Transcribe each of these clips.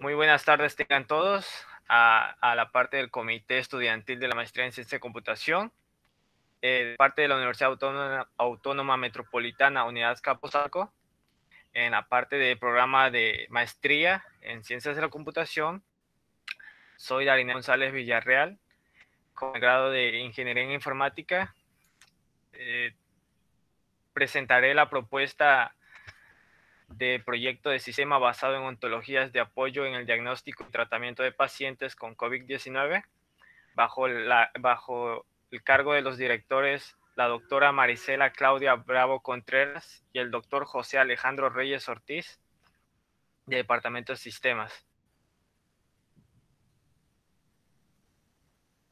Muy buenas tardes tengan todos a, la parte del Comité Estudiantil de la Maestría en Ciencia de Computación, eh, parte de la Universidad Autónoma, Metropolitana Unidad saco en la parte del programa de Maestría en Ciencias de la Computación. Soy Darina González Villarreal, con el grado de Ingeniería en Informática. Eh, presentaré la propuesta de proyecto de sistema basado en ontologías de apoyo en el diagnóstico y tratamiento de pacientes con COVID-19 bajo, bajo el cargo de los directores la doctora Marisela Claudia Bravo Contreras y el doctor José Alejandro Reyes Ortiz de Departamento de Sistemas.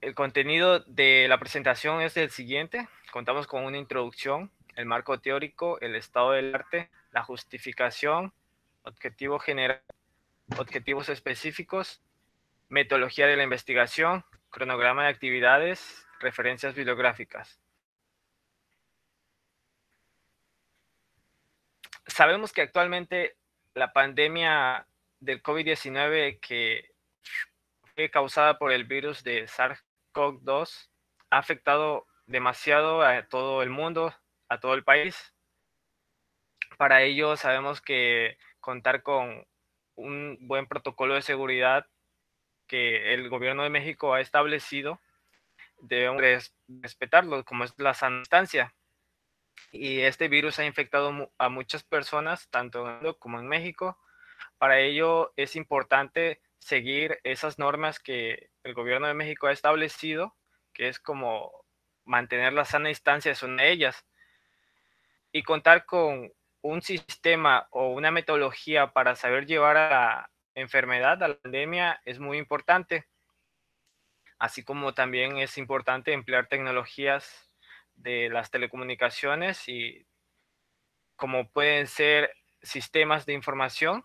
El contenido de la presentación es el siguiente. Contamos con una introducción, el marco teórico, el estado del arte, la justificación, objetivo general, objetivos específicos, metodología de la investigación, cronograma de actividades, referencias bibliográficas. Sabemos que actualmente la pandemia del COVID-19 que fue causada por el virus de SARS-CoV-2 ha afectado demasiado a todo el mundo, a todo el país. Para ello sabemos que contar con un buen protocolo de seguridad que el gobierno de México ha establecido, debemos respetarlo, como es la sana distancia. Y este virus ha infectado a muchas personas, tanto en México como en México. Para ello es importante seguir esas normas que el gobierno de México ha establecido, que es como mantener la sana distancia, son ellas, y contar con un sistema o una metodología para saber llevar a la enfermedad, a la pandemia, es muy importante. Así como también es importante emplear tecnologías de las telecomunicaciones y como pueden ser sistemas de información,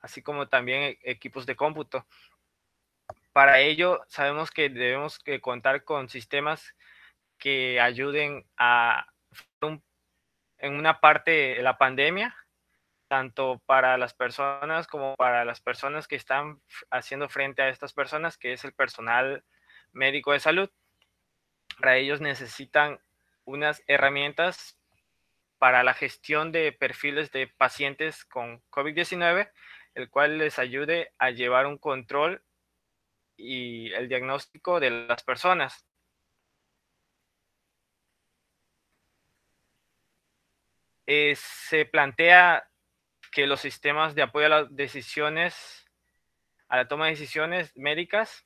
así como también e-, equipos de cómputo. Para ello, sabemos que debemos contar con sistemas que ayuden a en una parte la pandemia, tanto para las personas como para las personas que están haciendo frente a estas personas, que es el personal médico de salud. Para ellos necesitan unas herramientas para la gestión de perfiles de pacientes con COVID-19, el cual les ayude a llevar un control y el diagnóstico de las personas. Eh, se plantea que los sistemas de apoyo a las decisiones, a la toma de decisiones médicas,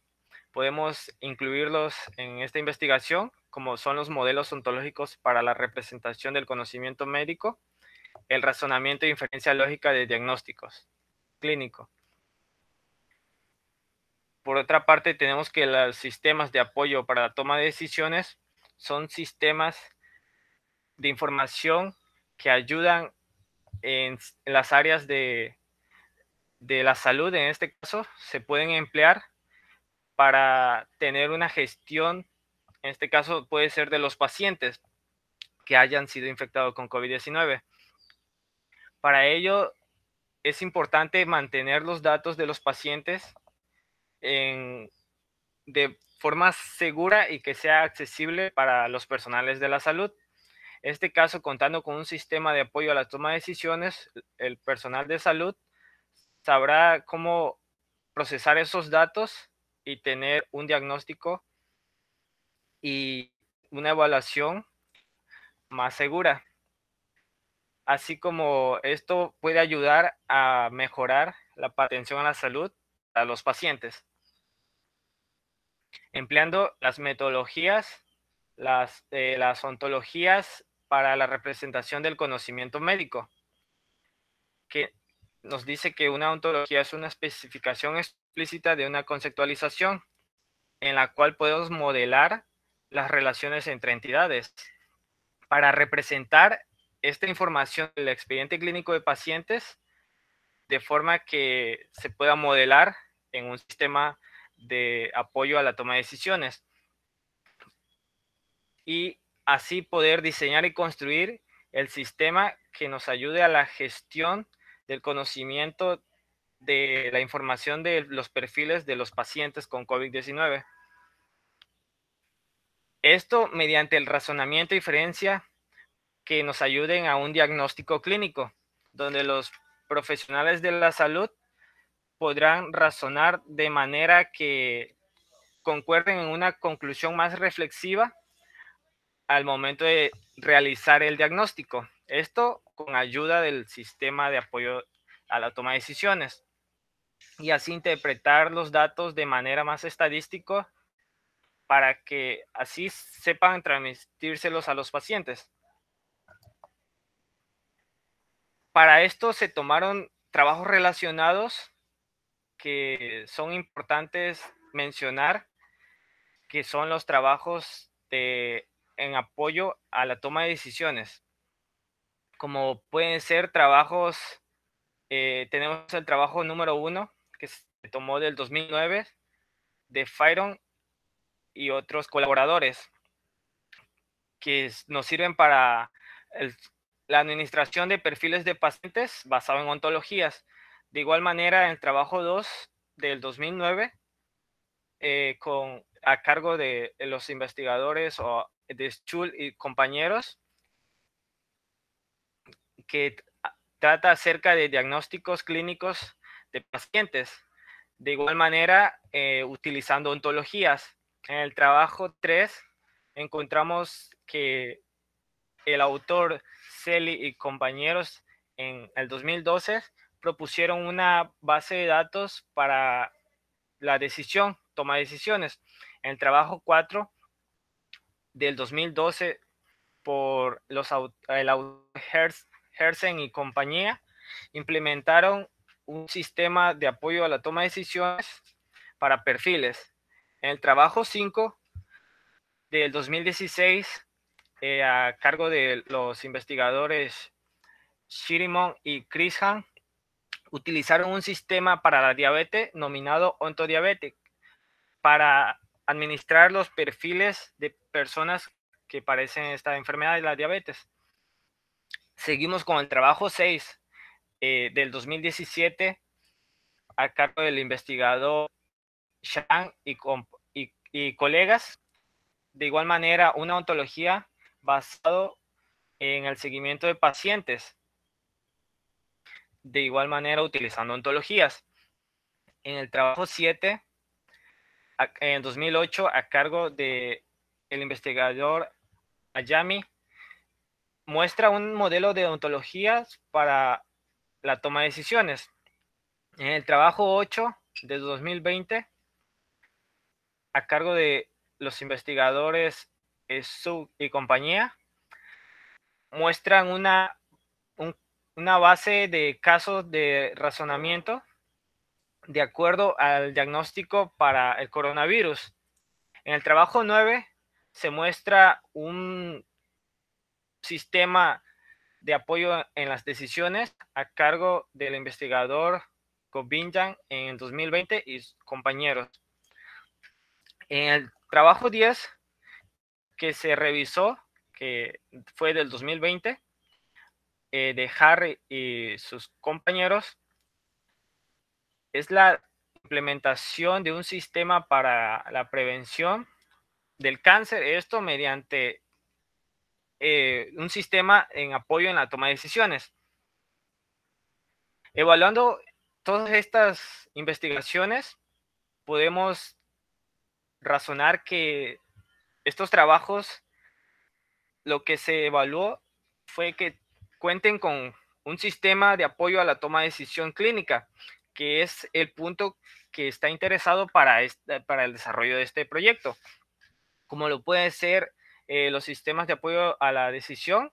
podemos incluirlos en esta investigación, como son los modelos ontológicos para la representación del conocimiento médico, el razonamiento e inferencia lógica de diagnósticos clínico. Por otra parte, tenemos que los sistemas de apoyo para la toma de decisiones son sistemas de información que ayudan en, las áreas de, la salud, en este caso, se pueden emplear para tener una gestión, en este caso puede ser de los pacientes que hayan sido infectados con COVID-19. Para ello es importante mantener los datos de los pacientes de forma segura y que sea accesible para los personales de la salud este caso, contando con un sistema de apoyo a la toma de decisiones, el personal de salud sabrá cómo procesar esos datos y tener un diagnóstico y una evaluación más segura. Así como esto puede ayudar a mejorar la atención a la salud a los pacientes, empleando las metodologías, las, eh, las ontologías para la representación del conocimiento médico, que nos dice que una ontología es una especificación explícita de una conceptualización en la cual podemos modelar las relaciones entre entidades. Para representar esta información del expediente clínico de pacientes de forma que se pueda modelar en un sistema de apoyo a la toma de decisiones. Y así poder diseñar y construir el sistema que nos ayude a la gestión del conocimiento de la información de los perfiles de los pacientes con COVID-19. Esto mediante el razonamiento y diferencia que nos ayuden a un diagnóstico clínico, donde los profesionales de la salud podrán razonar de manera que concuerden en una conclusión más reflexiva al momento de realizar el diagnóstico. Esto con ayuda del sistema de apoyo a la toma de decisiones y así interpretar los datos de manera más estadística para que así sepan transmitírselos a los pacientes. Para esto se tomaron trabajos relacionados que son importantes mencionar, que son los trabajos de en apoyo a la toma de decisiones, como pueden ser trabajos, eh, tenemos el trabajo número uno que se tomó del 2009 de Firon y otros colaboradores que nos sirven para la administración de perfiles de pacientes basado en ontologías. De igual manera, el trabajo dos del 2009 eh, con a cargo de eh, los investigadores o de Schul y compañeros que trata acerca de diagnósticos clínicos de pacientes. De igual manera, eh, utilizando ontologías. En el trabajo 3 encontramos que el autor Celi y compañeros en el 2012 propusieron una base de datos para la decisión, toma de decisiones el trabajo 4 del 2012 por los el Hersen y compañía implementaron un sistema de apoyo a la toma de decisiones para perfiles. En el trabajo 5 del 2016, eh, a cargo de los investigadores Shirimon y Han, utilizaron un sistema para la diabetes nominado ontodiabetic para administrar los perfiles de personas que parecen esta enfermedad de la diabetes. Seguimos con el trabajo 6 eh, del 2017 a cargo del investigador Shang y, y, y colegas. De igual manera, una ontología basado en el seguimiento de pacientes. De igual manera, utilizando ontologías. En el trabajo 7 en 2008 a cargo de el investigador Ayami muestra un modelo de ontologías para la toma de decisiones. En el trabajo 8 de 2020 a cargo de los investigadores Su y compañía muestran una, una base de casos de razonamiento de acuerdo al diagnóstico para el coronavirus. En el trabajo 9 se muestra un sistema de apoyo en las decisiones a cargo del investigador Govindan en 2020 y sus compañeros. En el trabajo 10 que se revisó, que fue del 2020, eh, de Harry y sus compañeros, es la implementación de un sistema para la prevención del cáncer, esto mediante eh, un sistema en apoyo en la toma de decisiones. Evaluando todas estas investigaciones, podemos razonar que estos trabajos, lo que se evaluó fue que cuenten con un sistema de apoyo a la toma de decisión clínica, que es el punto que está interesado para, eh, para el desarrollo de este proyecto, como lo pueden ser eh, los sistemas de apoyo a la decisión,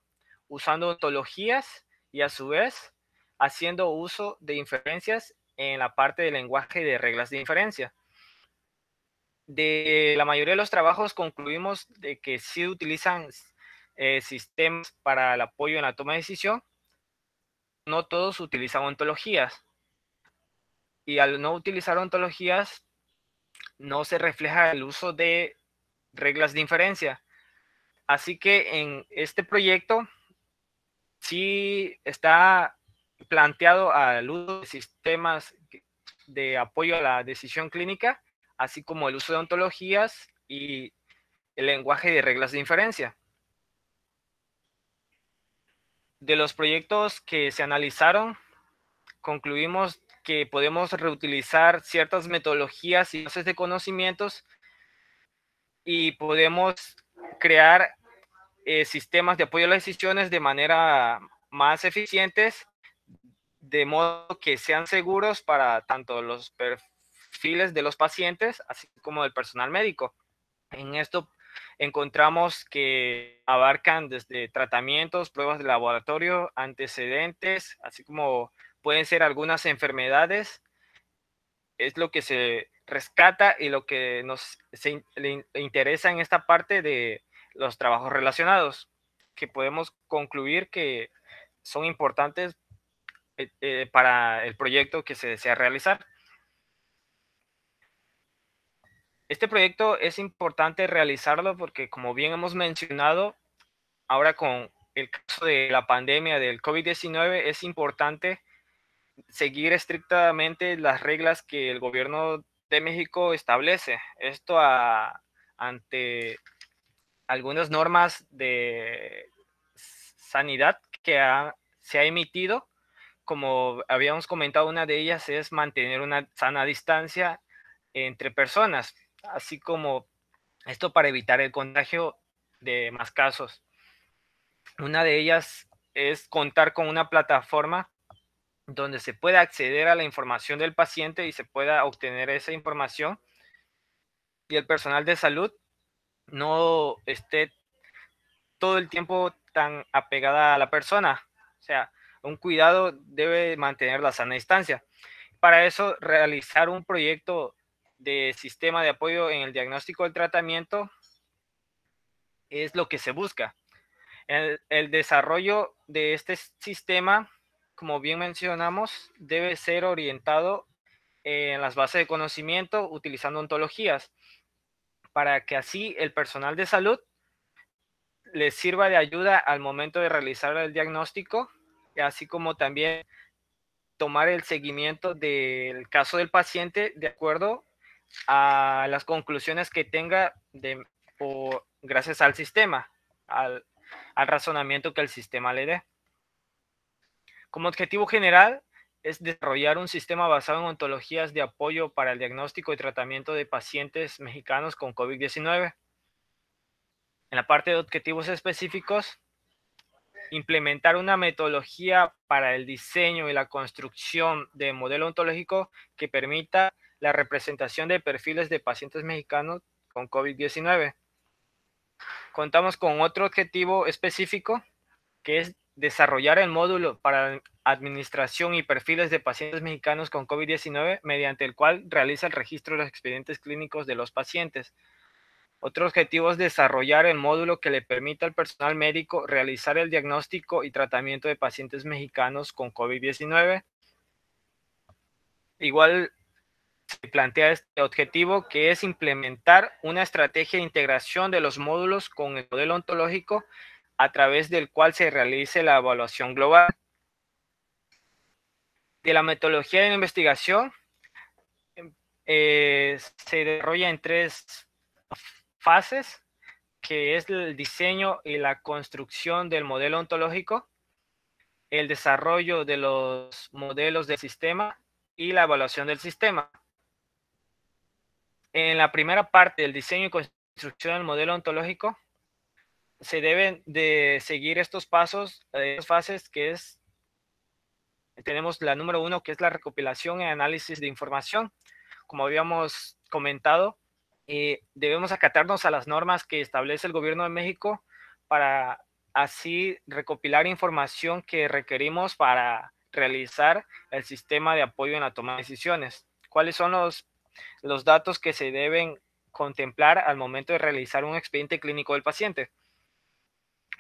usando ontologías y a su vez haciendo uso de inferencias en la parte del lenguaje de reglas de inferencia. De la mayoría de los trabajos concluimos de que si utilizan eh, sistemas para el apoyo en la toma de decisión, no todos utilizan ontologías y al no utilizar ontologías no se refleja el uso de reglas de inferencia. Así que en este proyecto sí está planteado el uso de sistemas de apoyo a la decisión clínica, así como el uso de ontologías y el lenguaje de reglas de inferencia. De los proyectos que se analizaron, concluimos que podemos reutilizar ciertas metodologías y bases de conocimientos y podemos crear eh, sistemas de apoyo a las decisiones de manera más eficientes, de modo que sean seguros para tanto los perfiles de los pacientes, así como del personal médico. En esto encontramos que abarcan desde tratamientos, pruebas de laboratorio, antecedentes, así como pueden ser algunas enfermedades, es lo que se rescata y lo que nos interesa en esta parte de los trabajos relacionados, que podemos concluir que son importantes eh, eh, para el proyecto que se desea realizar. Este proyecto es importante realizarlo porque, como bien hemos mencionado, ahora con el caso de la pandemia del COVID-19 es importante seguir estrictamente las reglas que el gobierno de México establece. Esto ante algunas normas de sanidad que se ha emitido. Como habíamos comentado, una de ellas es mantener una sana distancia entre personas, así como esto para evitar el contagio de más casos. Una de ellas es contar con una plataforma donde se pueda acceder a la información del paciente y se pueda obtener esa información y el personal de salud no esté todo el tiempo tan apegada a la persona. O sea, un cuidado debe mantener la sana distancia. Para eso, realizar un proyecto de sistema de apoyo en el diagnóstico del tratamiento es lo que se busca. El, el desarrollo de este sistema como bien mencionamos, debe ser orientado en las bases de conocimiento utilizando ontologías, para que así el personal de salud les sirva de ayuda al momento de realizar el diagnóstico, así como también tomar el seguimiento del caso del paciente de acuerdo a las conclusiones que tenga de, gracias al sistema, al razonamiento que el sistema le dé. Como objetivo general es desarrollar un sistema basado en ontologías de apoyo para el diagnóstico y tratamiento de pacientes mexicanos con COVID-19. En la parte de objetivos específicos, implementar una metodología para el diseño y la construcción de modelo ontológico que permita la representación de perfiles de pacientes mexicanos con COVID-19. Contamos con otro objetivo específico que es desarrollar el módulo para administración y perfiles de pacientes mexicanos con COVID-19, mediante el cual realiza el registro de los expedientes clínicos de los pacientes. Otro objetivo es desarrollar el módulo que le permita al personal médico realizar el diagnóstico y tratamiento de pacientes mexicanos con COVID-19. Igual se plantea este objetivo que es implementar una estrategia de integración de los módulos con el modelo ontológico a través del cual se realice la evaluación global de la metodología de investigación eh, se desarrolla en tres fases, que es el diseño y la construcción del modelo ontológico, el desarrollo de los modelos del sistema y la evaluación del sistema. En la primera parte del diseño y construcción del modelo ontológico, se deben de seguir estos pasos, estas eh, fases que es, tenemos la número uno, que es la recopilación y análisis de información. Como habíamos comentado, debemos acatarnos a las normas que establece el gobierno de México para así recopilar información que requerimos para realizar el sistema de apoyo en la toma de decisiones. ¿Cuáles son los, los datos que se deben contemplar al momento de realizar un expediente clínico del paciente?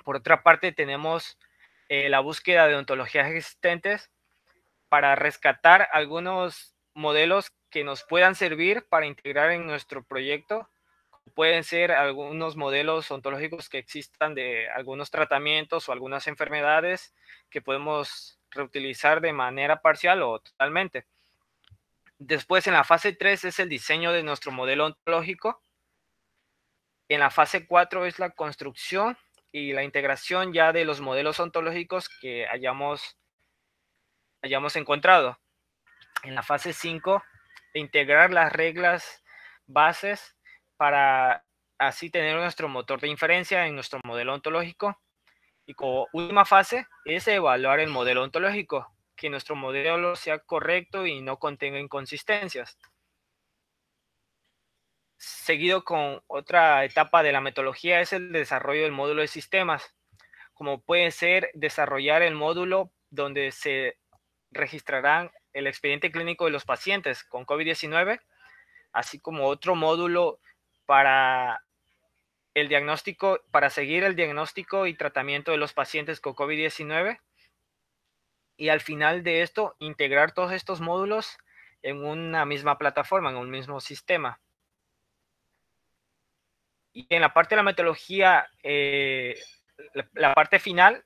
Por otra parte, tenemos eh, la búsqueda de ontologías existentes para rescatar algunos modelos que nos puedan servir para integrar en nuestro proyecto. Pueden ser algunos modelos ontológicos que existan de algunos tratamientos o algunas enfermedades que podemos reutilizar de manera parcial o totalmente. Después, en la fase 3 es el diseño de nuestro modelo ontológico. En la fase 4 es la construcción y la integración ya de los modelos ontológicos que hayamos, hayamos encontrado. En la fase 5, integrar las reglas bases para así tener nuestro motor de inferencia en nuestro modelo ontológico. Y como última fase es evaluar el modelo ontológico, que nuestro modelo sea correcto y no contenga inconsistencias. Seguido con otra etapa de la metodología es el desarrollo del módulo de sistemas, como puede ser desarrollar el módulo donde se registrarán el expediente clínico de los pacientes con COVID-19, así como otro módulo para el diagnóstico, para seguir el diagnóstico y tratamiento de los pacientes con COVID-19. Y al final de esto, integrar todos estos módulos en una misma plataforma, en un mismo sistema. Y en la parte de la metodología, eh, la, parte final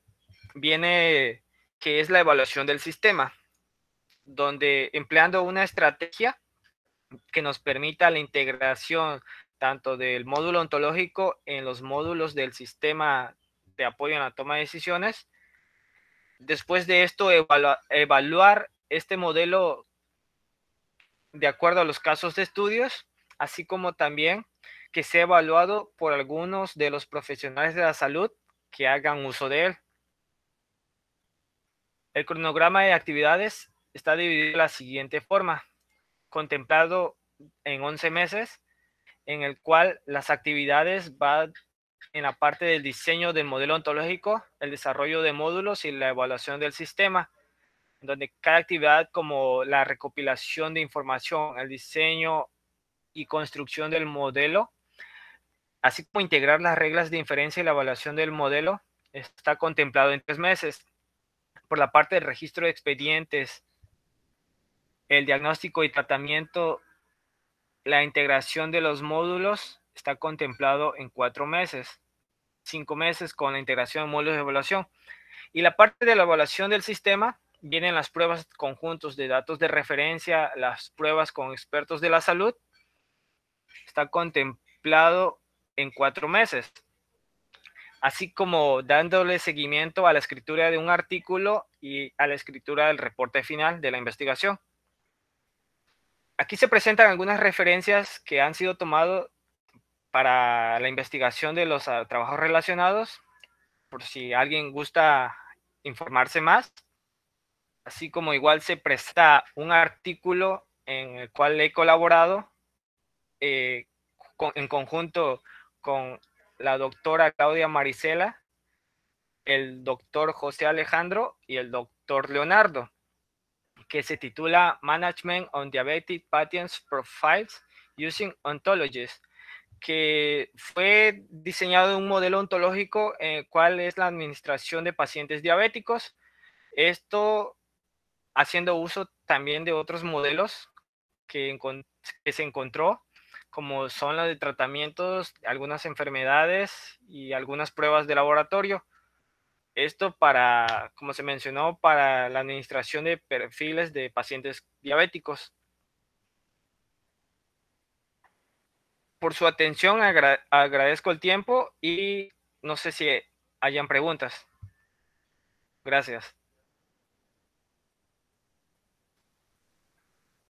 viene que es la evaluación del sistema, donde empleando una estrategia que nos permita la integración tanto del módulo ontológico en los módulos del sistema de apoyo en la toma de decisiones. Después de esto, evaluar este modelo de acuerdo a los casos de estudios, así como también que sea evaluado por algunos de los profesionales de la salud que hagan uso de él. El cronograma de actividades está dividido de la siguiente forma, contemplado en 11 meses, en el cual las actividades van en la parte del diseño del modelo ontológico, el desarrollo de módulos y la evaluación del sistema, donde cada actividad como la recopilación de información, el diseño y construcción del modelo así como integrar las reglas de inferencia y la evaluación del modelo, está contemplado en tres meses. Por la parte del registro de expedientes, el diagnóstico y tratamiento, la integración de los módulos está contemplado en cuatro meses, cinco meses con la integración de módulos de evaluación. Y la parte de la evaluación del sistema, vienen las pruebas conjuntos de datos de referencia, las pruebas con expertos de la salud. Está contemplado en cuatro meses, así como dándole seguimiento a la escritura de un artículo y a la escritura del reporte final de la investigación. Aquí se presentan algunas referencias que han sido tomadas para la investigación de los ah, trabajos relacionados, por si alguien gusta informarse más, así como igual se presta un artículo en el cual he colaborado eh, en conjunto con la doctora Claudia Marisela, el doctor José Alejandro y el doctor Leonardo, que se titula Management on Diabetic Patients Profiles Using Ontologies, que fue diseñado un modelo ontológico en eh, el cual es la administración de pacientes diabéticos. Esto haciendo uso también de otros modelos que se encontró como son las de tratamientos, algunas enfermedades y algunas pruebas de laboratorio. Esto para, como se mencionó, para la administración de perfiles de pacientes diabéticos. Por su atención agradezco el tiempo y no sé si hayan preguntas. Gracias.